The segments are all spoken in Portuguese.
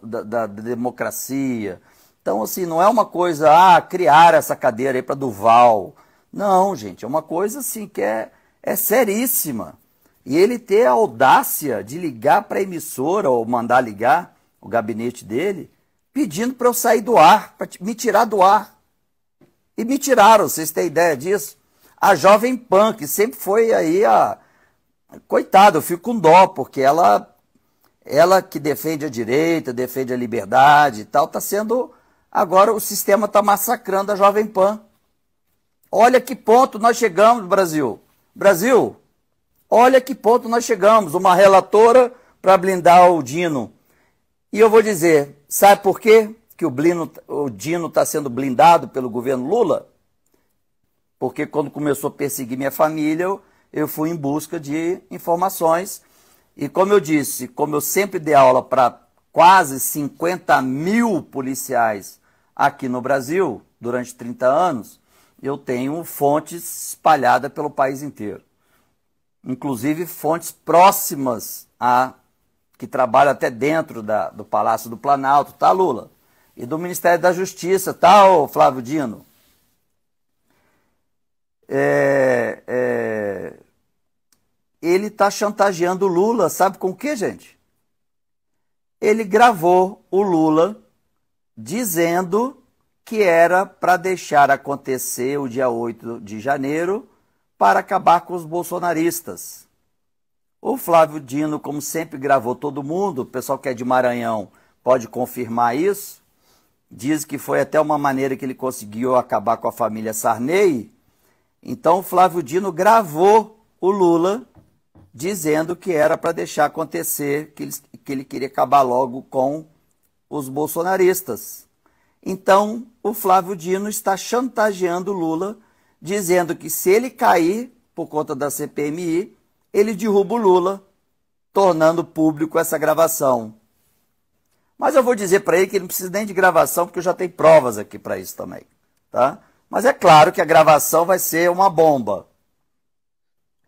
da, da democracia. Então, assim, não é uma coisa, ah, criar essa cadeira aí para Duval. Não, gente, é uma coisa assim que é, é seríssima. E ele ter a audácia de ligar para a emissora ou mandar ligar o gabinete dele, pedindo para eu sair do ar, para me tirar do ar. E me tiraram, vocês têm ideia disso? A Jovem Pan, que sempre foi aí a. Coitada, eu fico com dó, porque ela ela que defende a direita, defende a liberdade e tal, está sendo. Agora o sistema está massacrando a Jovem Pan. Olha que ponto nós chegamos, Brasil. Brasil, olha que ponto nós chegamos. Uma relatora para blindar o Dino. E eu vou dizer, sabe por quê que o, Blino, o Dino está sendo blindado pelo governo Lula? Porque quando começou a perseguir minha família, eu, eu fui em busca de informações e como eu disse, como eu sempre dei aula para quase 50 mil policiais aqui no Brasil durante 30 anos, eu tenho fontes espalhadas pelo país inteiro. Inclusive fontes próximas a que trabalham até dentro da, do Palácio do Planalto, tá, Lula? E do Ministério da Justiça, tá, ô Flávio Dino? É, é, ele está chantageando o Lula, sabe com o que, gente? Ele gravou o Lula dizendo que era para deixar acontecer o dia 8 de janeiro para acabar com os bolsonaristas. O Flávio Dino, como sempre, gravou todo mundo, o pessoal que é de Maranhão pode confirmar isso. Diz que foi até uma maneira que ele conseguiu acabar com a família Sarney. Então, o Flávio Dino gravou o Lula dizendo que era para deixar acontecer, que ele, que ele queria acabar logo com os bolsonaristas. Então, o Flávio Dino está chantageando Lula, dizendo que se ele cair por conta da CPMI, ele derruba o Lula, tornando público essa gravação. Mas eu vou dizer para ele que ele não precisa nem de gravação, porque eu já tenho provas aqui para isso também, tá? Mas é claro que a gravação vai ser uma bomba.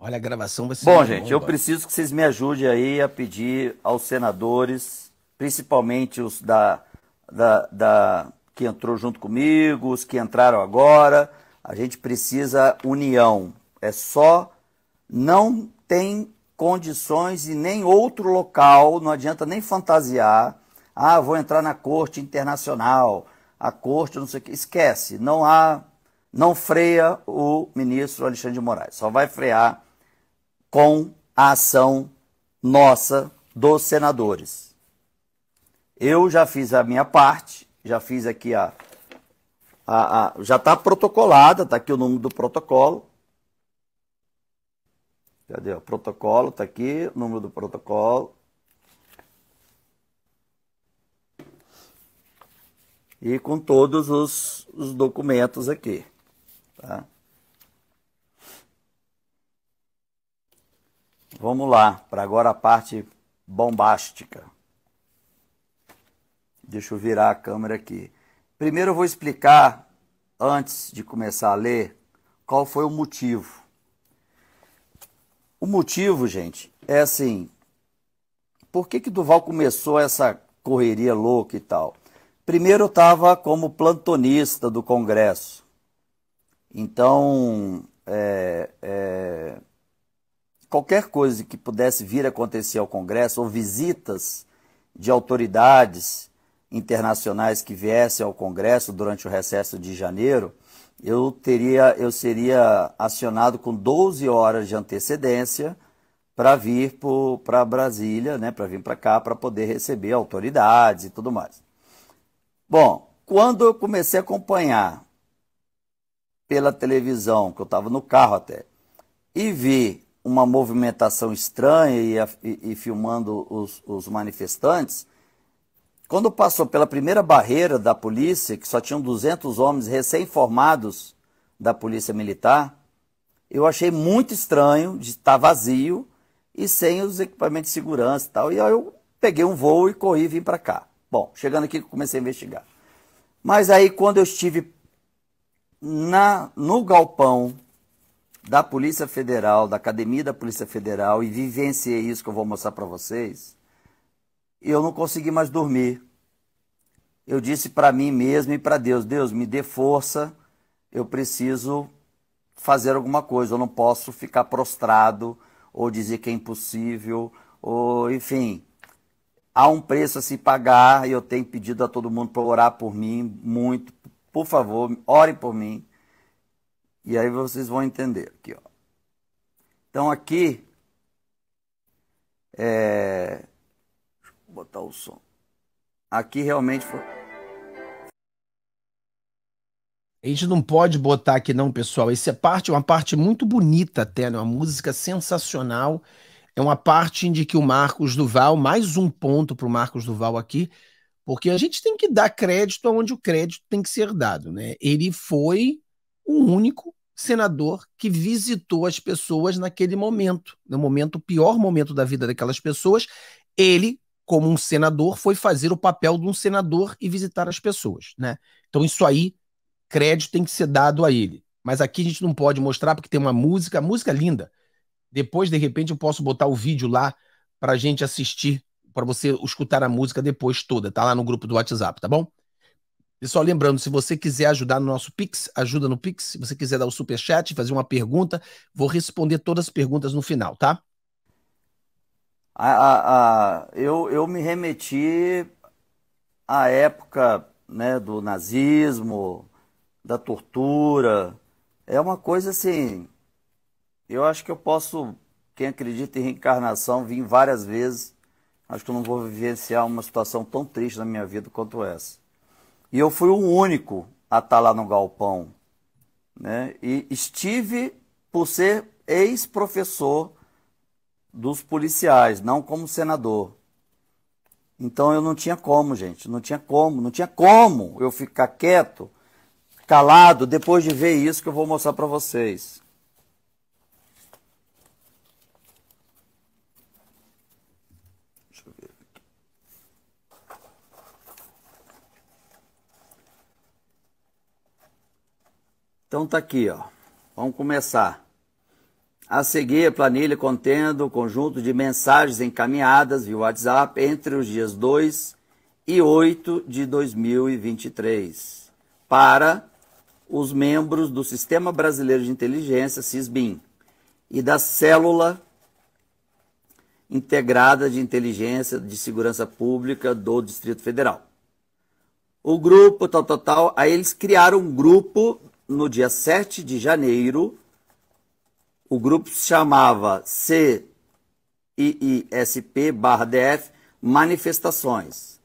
Olha, a gravação vai ser. Bom, gente, bomba. eu preciso que vocês me ajudem aí a pedir aos senadores, principalmente os da, da, da que entrou junto comigo, os que entraram agora. A gente precisa união. É só não tem condições e nem outro local, não adianta nem fantasiar. Ah, vou entrar na corte internacional, a corte, não sei o que. Esquece, não há, não freia o ministro Alexandre de Moraes. Só vai frear com a ação nossa dos senadores. Eu já fiz a minha parte, já fiz aqui a. a, a já está protocolada, está aqui o número do protocolo. Cadê o protocolo? Está aqui o número do protocolo. E com todos os, os documentos aqui. Tá? Vamos lá, para agora a parte bombástica. Deixa eu virar a câmera aqui. Primeiro eu vou explicar, antes de começar a ler, qual foi o motivo. O motivo, gente, é assim, por que que Duval começou essa correria louca e tal? Primeiro eu estava como plantonista do Congresso. Então, é, é qualquer coisa que pudesse vir a acontecer ao Congresso, ou visitas de autoridades internacionais que viessem ao Congresso durante o recesso de janeiro, eu teria, eu seria acionado com 12 horas de antecedência para vir para Brasília, né, para vir para cá, para poder receber autoridades e tudo mais. Bom, quando eu comecei a acompanhar pela televisão, que eu estava no carro até, e vi uma movimentação estranha e, e, e filmando os, os, manifestantes. Quando passou pela primeira barreira da polícia, que só tinham 200 homens recém-formados da polícia militar, eu achei muito estranho de estar vazio e sem os equipamentos de segurança e tal. E aí eu peguei um voo e corri e vim para cá. Bom, chegando aqui comecei a investigar. Mas aí quando eu estive na no galpão da Polícia Federal, da Academia da Polícia Federal e vivenciei isso que eu vou mostrar para vocês, eu não consegui mais dormir. Eu disse para mim mesmo e para Deus: Deus, me dê força, eu preciso fazer alguma coisa, eu não posso ficar prostrado ou dizer que é impossível, ou enfim. Há um preço a se pagar e eu tenho pedido a todo mundo para orar por mim muito. Por favor, orem por mim e aí vocês vão entender aqui, ó. Então aqui é deixa eu botar o som. Aqui realmente foi a gente não pode botar aqui não, pessoal. Essa é parte, uma parte muito bonita até, né? uma música sensacional. É uma parte de que o Marcos Duval, mais um ponto para o Marcos Duval aqui, porque a gente tem que dar crédito aonde o crédito tem que ser dado. Né? Ele foi o único senador que visitou as pessoas naquele momento, no momento, o pior momento da vida daquelas pessoas, ele, como um senador, foi fazer o papel de um senador e visitar as pessoas, né? Então isso aí, crédito tem que ser dado a ele. Mas aqui a gente não pode mostrar porque tem uma música, música é linda. Depois, de repente, eu posso botar o vídeo lá para gente assistir, para você escutar a música depois toda. Tá lá no grupo do WhatsApp, tá bom? só lembrando, se você quiser ajudar no nosso Pix, ajuda no Pix. Se você quiser dar o super chat, fazer uma pergunta, vou responder todas as perguntas no final, tá? A, a, a, eu, eu me remeti à época né, do nazismo, da tortura. É uma coisa assim. Eu acho que eu posso, quem acredita em reencarnação, vim várias vezes. Acho que eu não vou vivenciar uma situação tão triste na minha vida quanto essa. E eu fui o único a estar tá lá no galpão. Né? E estive por ser ex-professor dos policiais, não como senador. Então eu não tinha como, gente, não tinha como, não tinha como eu ficar quieto, calado, depois de ver isso que eu vou mostrar para vocês. Então tá aqui, ó. Vamos começar. A seguir, a planilha contendo o conjunto de mensagens encaminhadas via WhatsApp entre os dias 2 e 8 de 2023 para os membros do Sistema Brasileiro de Inteligência, SISBIM, e da Célula Integrada de Inteligência de Segurança Pública do Distrito Federal. O grupo, tal, tal, tal, aí eles criaram um grupo no dia 7 de janeiro, o grupo se chamava CIISP barra DF Manifestações.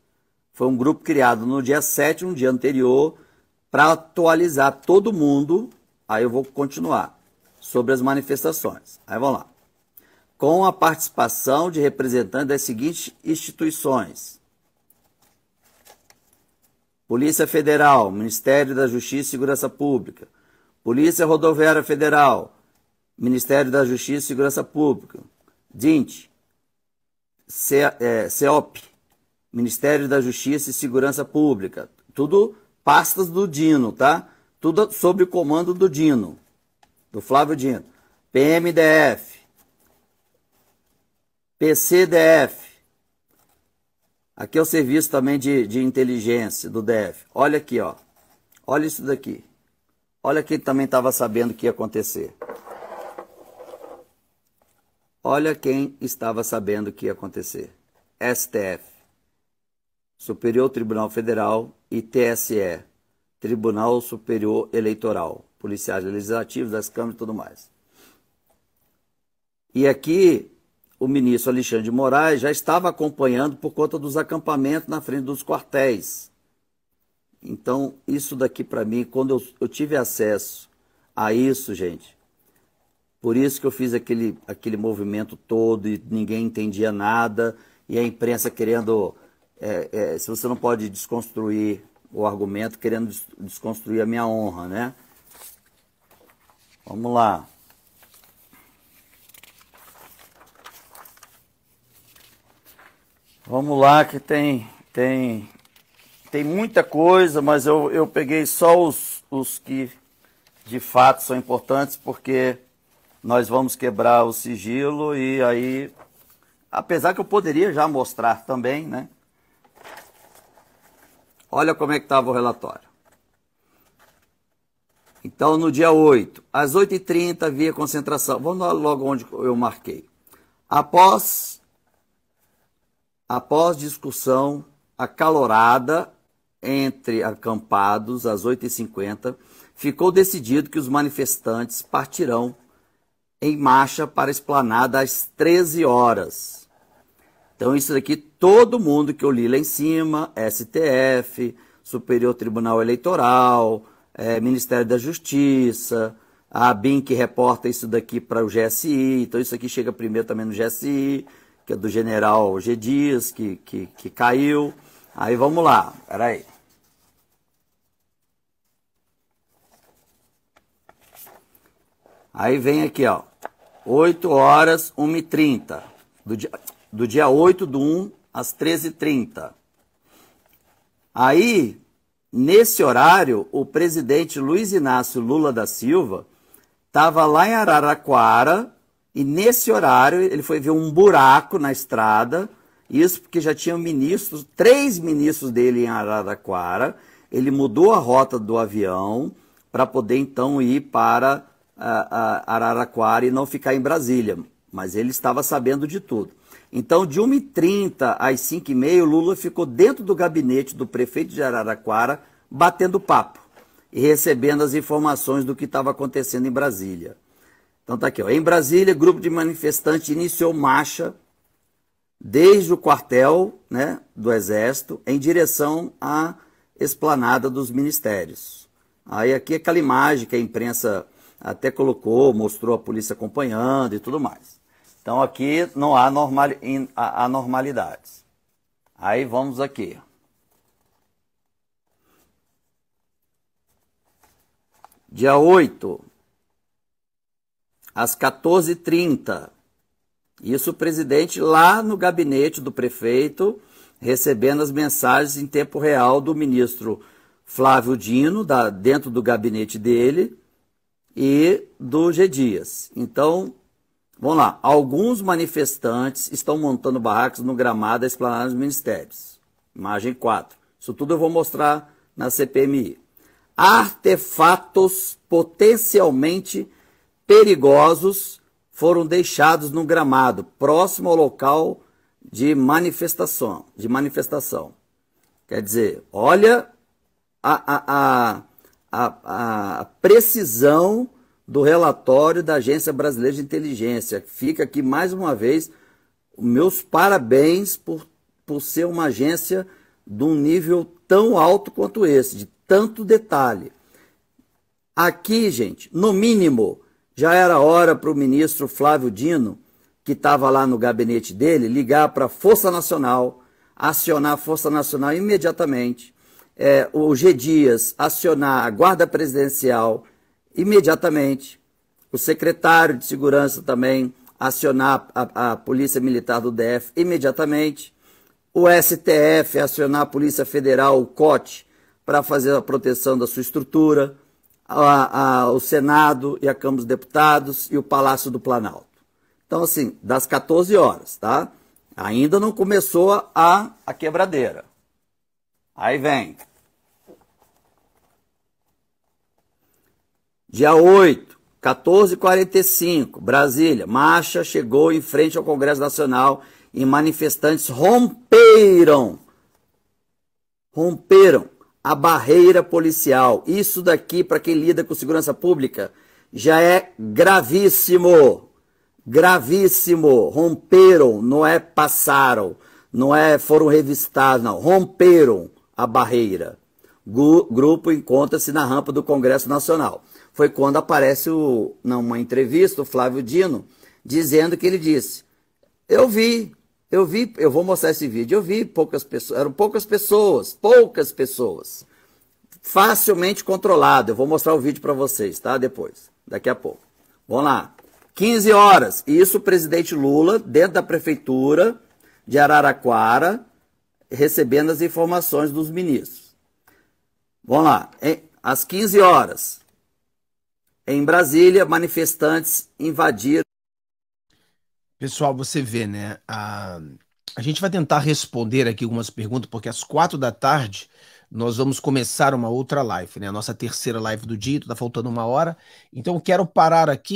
Foi um grupo criado no dia 7, no um dia anterior, para atualizar todo mundo. Aí eu vou continuar sobre as manifestações. Aí vamos lá. Com a participação de representantes das seguintes instituições: Polícia Federal, Ministério da Justiça e Segurança Pública, Polícia Rodoviária Federal, Ministério da Justiça e Segurança Pública, DINT, CEOP, é, Ministério da Justiça e Segurança Pública. Tudo pastas do Dino, tá? Tudo sob o comando do Dino, do Flávio Dino. PMDF, PCDF, Aqui é o serviço também de, de inteligência do DF. Olha aqui, ó. Olha isso daqui. Olha quem também estava sabendo que ia acontecer. Olha quem estava sabendo que ia acontecer. STF, Superior Tribunal Federal e TSE, Tribunal Superior Eleitoral, policiais legislativos das câmeras e tudo mais. E aqui o ministro Alexandre de Moraes já estava acompanhando por conta dos acampamentos na frente dos quartéis. Então, isso daqui para mim, quando eu, eu, tive acesso a isso, gente, por isso que eu fiz aquele, aquele movimento todo e ninguém entendia nada, e a imprensa querendo. É, é, se você não pode desconstruir o argumento, querendo desconstruir a minha honra, né? Vamos lá. Vamos lá, que tem tem tem muita coisa, mas eu, eu peguei só os, os que de fato são importantes, porque nós vamos quebrar o sigilo e aí, apesar que eu poderia já mostrar também, né? Olha como é que estava o relatório. Então, no dia 8, às 8h30 havia concentração. Vamos logo onde eu marquei. Após após discussão acalorada entre acampados às 8h50, ficou decidido que os manifestantes partirão em marcha para a esplanada às 13 horas. Então, isso daqui, todo mundo que eu li lá em cima, STF, Superior Tribunal Eleitoral, é, Ministério da Justiça, a Bim que reporta isso daqui para o GSI, então isso aqui chega primeiro também no GSI, que é do general G. Dias, que, que, que caiu. Aí vamos lá, peraí. Aí vem aqui, ó, 8 horas, 1h30, do dia, do dia 8 do 1 às 13h30. Aí, nesse horário, o presidente Luiz Inácio Lula da Silva estava lá em Araraquara, e nesse horário ele foi ver um buraco na estrada, isso porque já tinha ministros, três ministros dele em Araraquara. Ele mudou a rota do avião para poder então ir para Araraquara e não ficar em Brasília. Mas ele estava sabendo de tudo. Então, de 1h30 às 5h30, Lula ficou dentro do gabinete do prefeito de Araraquara, batendo papo e recebendo as informações do que estava acontecendo em Brasília. Então tá aqui, ó. Em Brasília, grupo de manifestantes iniciou marcha desde o quartel né, do Exército em direção à esplanada dos ministérios. Aí aqui é aquela imagem que a imprensa até colocou, mostrou a polícia acompanhando e tudo mais. Então aqui não há normal, anormalidades. Aí vamos aqui. Dia 8, às 14h30. Isso o presidente lá no gabinete do prefeito, recebendo as mensagens em tempo real do ministro Flávio Dino, da, dentro do gabinete dele, e do G. Dias. Então, vamos lá. Alguns manifestantes estão montando barracas no gramado da Esplanada dos Ministérios. Imagem 4. Isso tudo eu vou mostrar na CPMI. Artefatos potencialmente perigosos foram deixados no gramado próximo ao local de manifestação, de manifestação. Quer dizer, olha a, a, a, a precisão do relatório da Agência Brasileira de Inteligência. Fica aqui mais uma vez meus parabéns por, por ser uma agência de um nível tão alto quanto esse, de tanto detalhe. Aqui, gente, no mínimo, já era hora para o ministro Flávio Dino, que estava lá no gabinete dele, ligar para a Força Nacional, acionar a Força Nacional imediatamente, é, o G. Dias acionar a Guarda Presidencial imediatamente, o secretário de Segurança também acionar a, a Polícia Militar do DF imediatamente, o STF acionar a Polícia Federal, o COT, para fazer a proteção da sua estrutura a, a, o Senado e a Câmara dos Deputados e o Palácio do Planalto. Então, assim, das 14 horas, tá? Ainda não começou a, a quebradeira. Aí vem. Dia 8, 14h45, Brasília. Marcha chegou em frente ao Congresso Nacional e manifestantes romperam. Romperam a barreira policial. Isso daqui, para quem lida com segurança pública, já é gravíssimo. Gravíssimo. Romperam, não é passaram, não é foram revistados, não. Romperam a barreira. Gu grupo encontra-se na rampa do Congresso Nacional. Foi quando aparece o, numa entrevista o Flávio Dino dizendo que ele disse: Eu vi, eu vi, eu vou mostrar esse vídeo, eu vi poucas pessoas, eram poucas pessoas, poucas pessoas. Facilmente controlado. Eu vou mostrar o vídeo para vocês, tá? Depois, daqui a pouco. Vamos lá. 15 horas. Isso o presidente Lula, dentro da prefeitura de Araraquara, recebendo as informações dos ministros. Vamos lá. Às 15 horas, em Brasília, manifestantes invadiram Pessoal, você vê, né? A, a gente vai tentar responder aqui algumas perguntas, porque às quatro da tarde nós vamos começar uma outra live, né? A nossa terceira live do dia, então tá faltando uma hora. Então, quero parar aqui